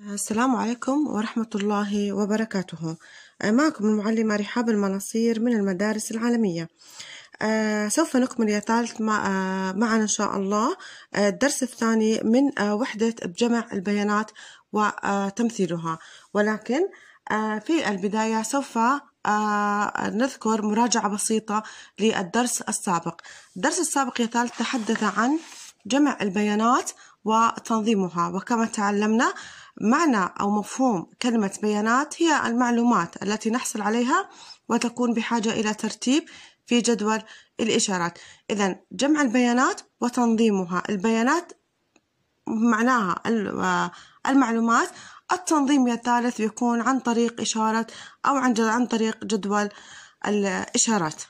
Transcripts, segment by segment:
السلام عليكم ورحمة الله وبركاته أه، معكم المعلمة رحاب المناصير من المدارس العالمية أه، سوف نكمل يا ثالث أه، معنا إن شاء الله الدرس الثاني من وحدة بجمع البيانات وتمثيلها ولكن في البداية سوف نذكر مراجعة بسيطة للدرس السابق الدرس السابق يا ثالث تحدث عن جمع البيانات وتنظيمها وكما تعلمنا معنى أو مفهوم كلمة بيانات هي المعلومات التي نحصل عليها وتكون بحاجة إلى ترتيب في جدول الإشارات إذا جمع البيانات وتنظيمها البيانات معناها آه، المعلومات التنظيم الثالث يكون عن طريق إشارة أو عن عن طريق جدول الإشارات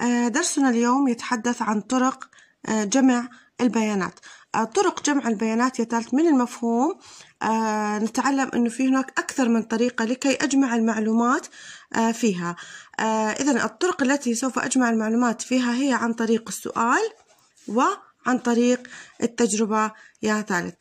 آه، درسنا اليوم يتحدث عن طرق آه، جمع البيانات آه، طرق جمع البيانات يا ثالث من المفهوم آه نتعلم أنه في هناك أكثر من طريقة لكي أجمع المعلومات آه فيها آه إذا الطرق التي سوف أجمع المعلومات فيها هي عن طريق السؤال وعن طريق التجربة يا ثالث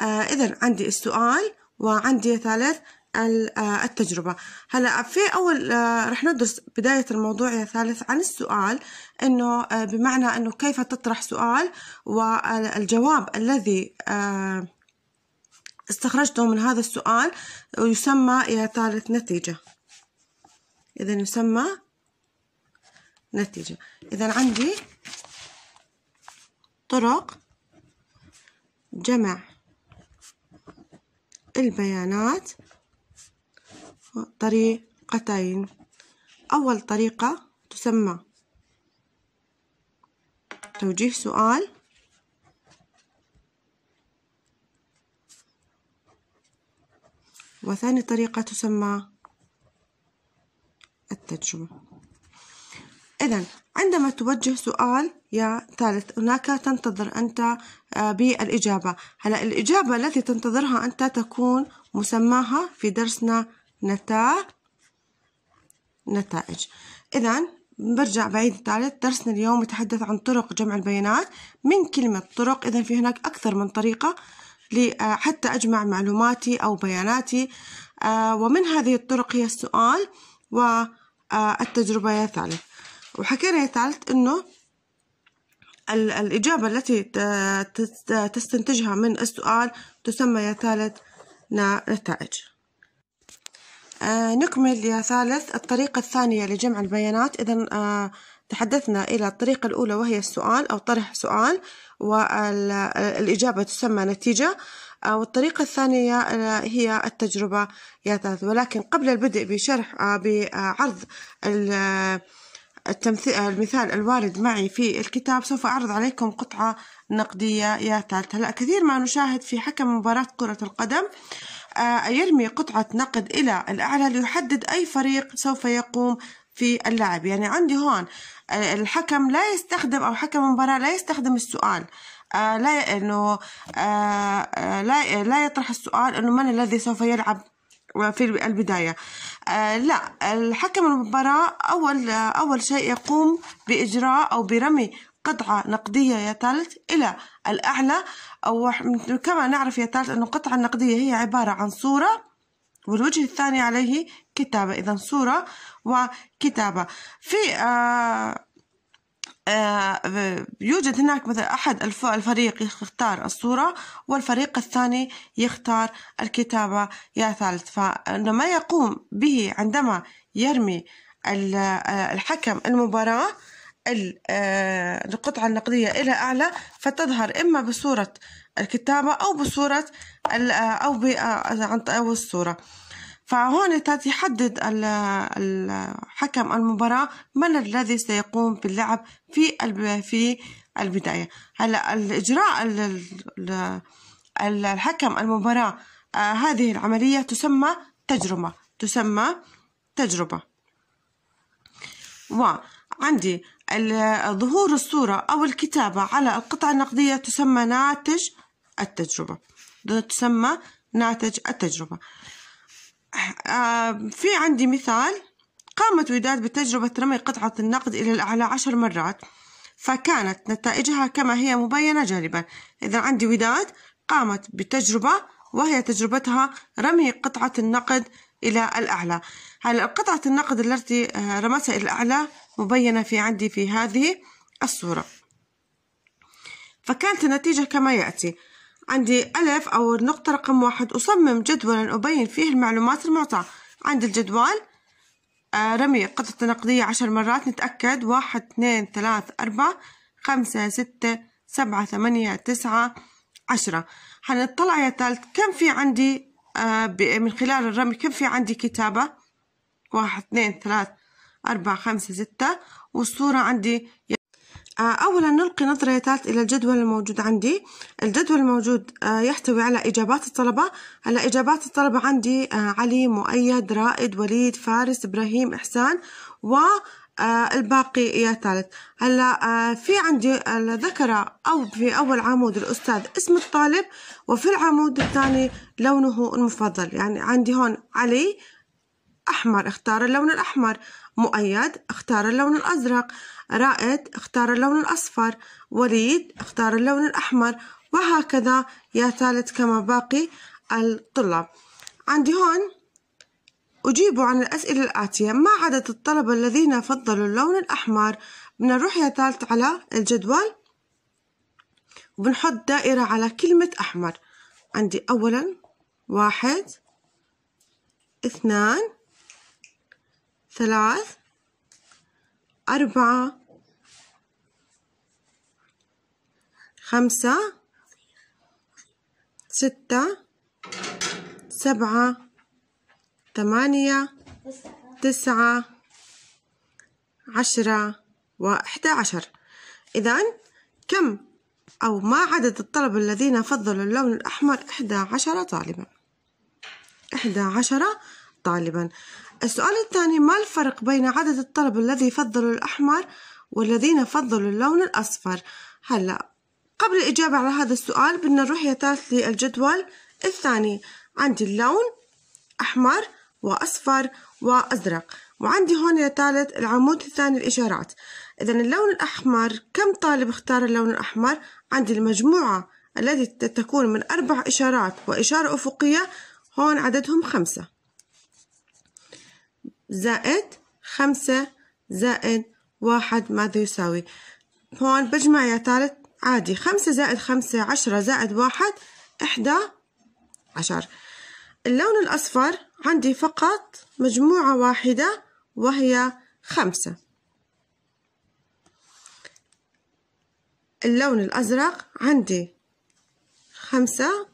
آه، إذا عندي السؤال وعندي يا ثالث آه، التجربة هلا في أول آه، رح ندرس بداية الموضوع يا ثالث عن السؤال إنه آه، بمعنى إنه كيف تطرح سؤال والجواب الذي استخرجته من هذا السؤال يسمى يا ثالث نتيجة إذا يسمى نتيجة إذا عندي طرق جمع البيانات طريقتين أول طريقة تسمى توجيه سؤال وثاني طريقة تسمى التجربة إذا عندما توجه سؤال يا ثالث هناك تنتظر أنت آه، بالإجابة هلا الإجابة التي تنتظرها أنت تكون مسماها في درسنا نتا نتائج إذا برجع بعيد الثالث درسنا اليوم يتحدث عن طرق جمع البيانات من كلمة طرق إذا في هناك أكثر من طريقة آه، حتى أجمع معلوماتي أو بياناتي آه، ومن هذه الطرق هي السؤال والتجربة آه، يا ثالث وحكينا يا ثالث أنه الإجابة التي تستنتجها من السؤال تسمى يا ثالث نتائج آه، نكمل يا ثالث الطريقة الثانية لجمع البيانات إذا آه، تحدثنا إلى الطريقة الأولى وهي السؤال أو طرح سؤال والإجابة تسمى نتيجة آه، والطريقة الثانية هي التجربة يا ثالث ولكن قبل البدء بشرح بعرض التمثيل المثال الوارد معي في الكتاب سوف أعرض عليكم قطعة نقدية يا ثالث هلا كثير ما نشاهد في حكم مباراة كرة القدم آه آه، يرمي قطعة نقد إلى الأعلى ليحدد أي فريق سوف يقوم في اللعب يعني عندي هون آه، الحكم لا يستخدم أو حكم المباراة لا يستخدم السؤال آه لا انه آه, آه، لا لا يطرح السؤال انه من الذي سوف يلعب في البداية آه لا الحكم المباراة أول آه أول شيء يقوم بإجراء أو برمي قطعة نقدية يا ثالث إلى الأعلى أو كما نعرف يا ثالث أن القطعة النقدية هي عبارة عن صورة والوجه الثاني عليه كتابة إذا صورة وكتابة في آه،, آه يوجد هناك مثلا أحد الفريق يختار الصورة والفريق الثاني يختار الكتابة يا ثالث فما يقوم به عندما يرمي آه، الحكم المباراة آه، القطعة النقدية إلى أعلى فتظهر إما بصورة الكتابة أو بصورة آه، أو أو آه، الصورة فهون تحدد حكم المباراة من الذي سيقوم باللعب في في البداية هلا الإجراء الحكم المباراة هذه العملية تسمى تجربة تسمى تجربة وعندي ظهور الصورة أو الكتابة على القطعة النقدية تسمى ناتج التجربة تسمى ناتج التجربة آه، في عندي مثال قامت وداد بتجربة رمي قطعة النقد إلى الأعلى عشر مرات فكانت نتائجها كما هي مبينة جانبا إذا عندي وداد قامت بتجربة وهي تجربتها رمي قطعة النقد إلى الأعلى هل قطعة النقد التي آه، رمتها إلى الأعلى مبينة في عندي في هذه الصورة فكانت النتيجة كما يأتي عندي ألف أو النقطة رقم واحد أصمم جدولا أبين فيه المعلومات المعطاة عند الجدول آه، رمي قطعة نقدية عشر مرات نتأكد واحد اثنين ثلاث أربعة خمسة ستة سبعة ثمانية تسعة عشرة حنطلع يا ثالث كم في عندي آه، من خلال الرمي كم في عندي كتابة واحد اثنين ثلاث أربعة خمسة ستة والصورة عندي آه، أولا نلقي نظرة يا تالت إلى الجدول الموجود عندي الجدول الموجود آه، يحتوي على إجابات الطلبة على إجابات الطلبة عندي آه، علي مؤيد رائد وليد فارس إبراهيم إحسان و الباقي يا ثالث هلا في عندي ذكر او في اول عمود الاستاذ اسم الطالب وفي العمود الثاني لونه المفضل يعني عندي هون علي احمر اختار اللون الاحمر مؤيد اختار اللون الأزرق رائد اختار اللون الأصفر وليد اختار اللون الأحمر وهكذا يا ثالث كما باقي الطلاب عندي هون أجيبوا عن الأسئلة الآتية ما عدد الطلبة الذين فضلوا اللون الأحمر بنروح يا ثالث على الجدول وبنحط دائرة على كلمة أحمر عندي أولا واحد اثنان ثلاث أربعة خمسة ستة سبعة ثمانية تسعة عشرة وإحدى عشر إذا كم أو ما عدد الطلبة الذين فضلوا اللون الأحمر إحدى عشر طالبا إحدى عشر طالبا السؤال الثاني ما الفرق بين عدد الطلبة الذي فضلوا الأحمر والذين فضلوا اللون الأصفر هلأ قبل الإجابة على هذا السؤال بدنا نروح يا ثالث للجدول الثاني عندي اللون أحمر وأصفر وأزرق وعندي هون يا ثالث العمود الثاني الإشارات إذا اللون الأحمر كم طالب اختار اللون الأحمر عندي المجموعة التي تكون من أربع إشارات وإشارة أفقية هون عددهم خمسة زائد خمسة زائد واحد ماذا يساوي هون بجمع يا ثالث عادي خمسة زائد خمسة عشرة زائد واحد إحدى عشر اللون الأصفر عندي فقط مجموعة واحدة وهي خمسة اللون الأزرق عندي خمسة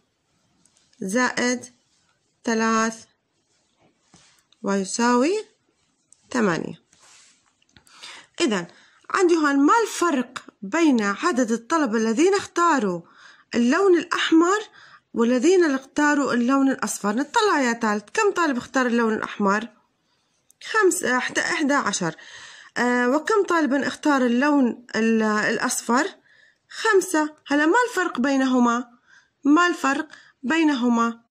زائد ثلاث ويساوي ثمانية إذا عندي هون ما الفرق بين عدد الطلبة الذين اختاروا اللون الأحمر والذين اختاروا اللون الأصفر نطلع يا تالت كم طالب اختار اللون الأحمر؟ خمس إحدى إحدى عشر أه وكم طالبا اختار اللون الأصفر؟ خمسة هلا ما الفرق بينهما؟ ما الفرق بينهما؟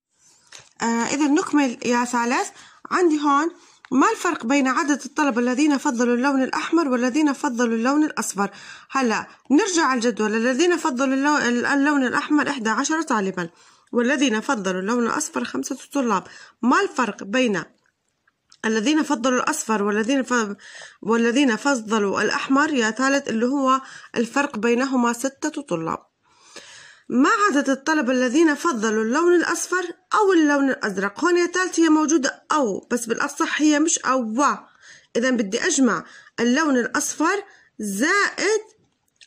آه إذا نكمل يا ثالث عندي هون ما الفرق بين عدد الطلبة الذين فضلوا اللون الأحمر والذين فضلوا اللون الأصفر هلأ نرجع على الجدول الذين فضلوا اللون الأحمر 11 طالبا والذين فضلوا اللون الأصفر خمسة طلاب ما الفرق بين الذين فضلوا الأصفر والذين ف... والذين فضلوا الأحمر يا ثالث اللي هو الفرق بينهما ستة طلاب ما عدد الطلبة الذين فضلوا اللون الأصفر أو اللون الأزرق هون يا تالت هي موجودة أو بس بالأصح هي مش أو إذا بدي أجمع اللون الأصفر زائد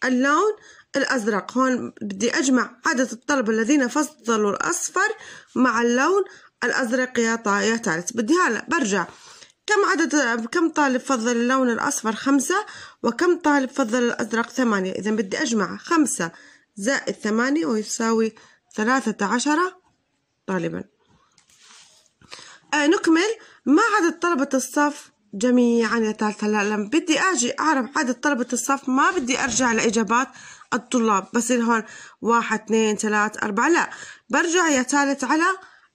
اللون الأزرق هون بدي أجمع عدد الطلبة الذين فضلوا الأصفر مع اللون الأزرق يا يا تالت بدي هلا برجع كم عدد كم طالب فضل اللون الأصفر خمسة وكم طالب فضل الأزرق ثمانية إذا بدي أجمع خمسة زائد ثمانية ويساوي ثلاثة عشر طالبا آه نكمل ما عدد طلبة الصف جميعا يا ثالثة لا لما بدي أجي أعرف عدد طلبة الصف ما بدي أرجع لإجابات الطلاب بصير هون واحد اثنين ثلاث أربعة لا برجع يا ثالث على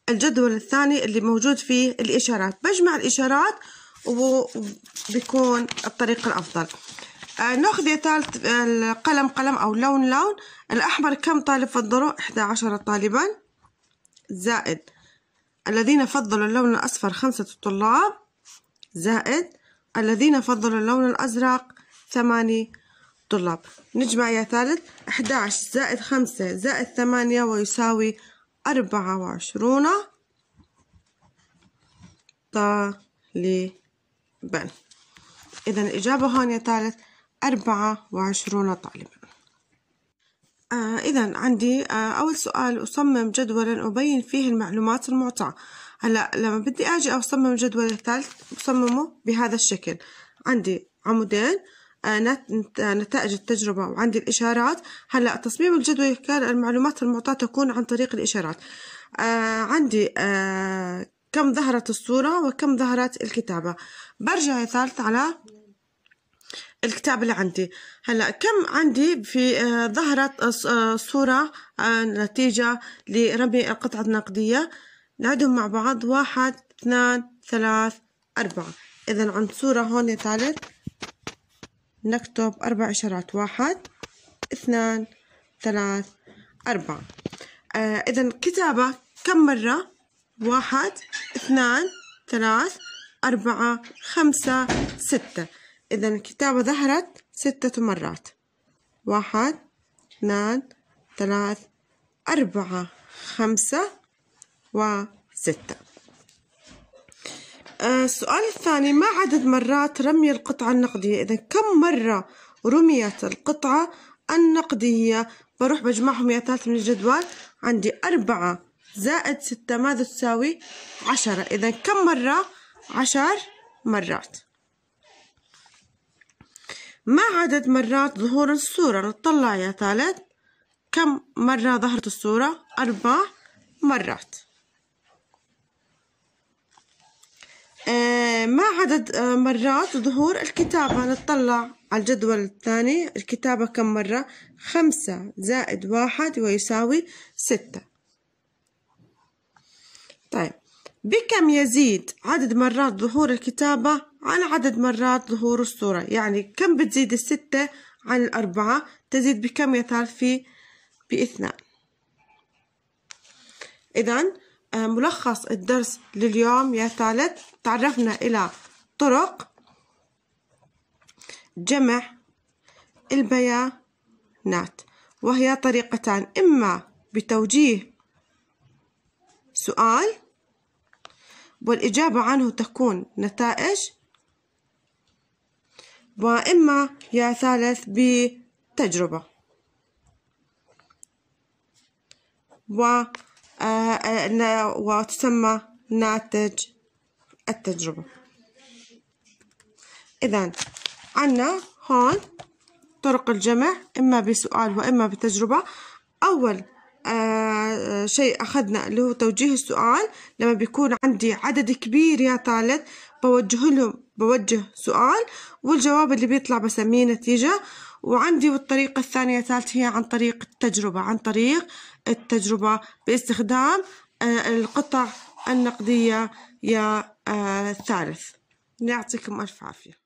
الجدول الثاني اللي موجود فيه الإشارات بجمع الإشارات وبكون الطريقة الأفضل آه، ناخذ يا ثالث آه، القلم قلم أو لون لون الأحمر كم طالب فضلوا؟ 11 عشر طالبا زائد الذين فضلوا اللون الأصفر خمسة طلاب زائد الذين فضلوا اللون الأزرق ثماني طلاب نجمع يا ثالث 11 عشر زائد خمسة زائد ثمانية ويساوي أربعة وعشرون طالبا إذا الإجابة هون يا ثالث أربعة وعشرون طالبا آه إذا عندي آه أول سؤال أصمم جدولا أبين فيه المعلومات المعطاة هلا لما بدي أجي أصمم جدول الثالث بصممه بهذا الشكل عندي عمودين آه، آه، نتائج التجربة وعندي الإشارات هلا تصميم الجدول كان المعلومات المعطاة تكون عن طريق الإشارات آه عندي آه كم ظهرت الصورة وكم ظهرت الكتابة برجع ثالث على الكتاب اللي عندي هلا كم عندي في آه، ظهرت آه، آه، صورة نتيجة لرمي القطعة النقدية نعدهم مع بعض واحد اثنان ثلاث أربعة إذا عند صورة هون ثالث نكتب أربع إشارات واحد اثنان ثلاث أربعة إذا كتابة كم مرة واحد اثنان ثلاث أربعة خمسة ستة إذا الكتابة ظهرت ستة مرات واحد اثنان ثلاث أربعة خمسة وستة آه، السؤال الثاني ما عدد مرات رمي القطعة النقدية إذا كم مرة رميت القطعة النقدية بروح بجمعهم يا ثلاثة من الجدول عندي أربعة زائد ستة ماذا تساوي عشرة إذا كم مرة عشر مرات ما عدد مرات ظهور الصورة نطلع يا ثالث كم مرة ظهرت الصورة أربع مرات آه، ما عدد آه، مرات ظهور الكتابة نطلع على الجدول الثاني الكتابة كم مرة خمسة زائد واحد ويساوي ستة طيب بكم يزيد عدد مرات ظهور الكتابة على عدد مرات ظهور الصورة يعني كم بتزيد الستة عن الأربعة تزيد بكم يا ثالثي باثنان إذا آه، ملخص الدرس لليوم يا ثالث تعرفنا إلى طرق جمع البيانات وهي طريقتان إما بتوجيه سؤال والإجابة عنه تكون نتائج وإما يا ثالث بتجربة و آه، آه، وتسمى ناتج التجربة إذا عنا هون طرق الجمع إما بسؤال وإما بتجربة أول آه،, آه شيء أخذنا اللي هو توجيه السؤال لما بيكون عندي عدد كبير يا ثالث بوجه لهم بوجه سؤال والجواب اللي بيطلع بسميه نتيجة وعندي والطريقة الثانية الثالثة هي عن طريق التجربة عن طريق التجربة باستخدام آه، القطع النقدية يا الثالث آه، يعطيكم ألف عافية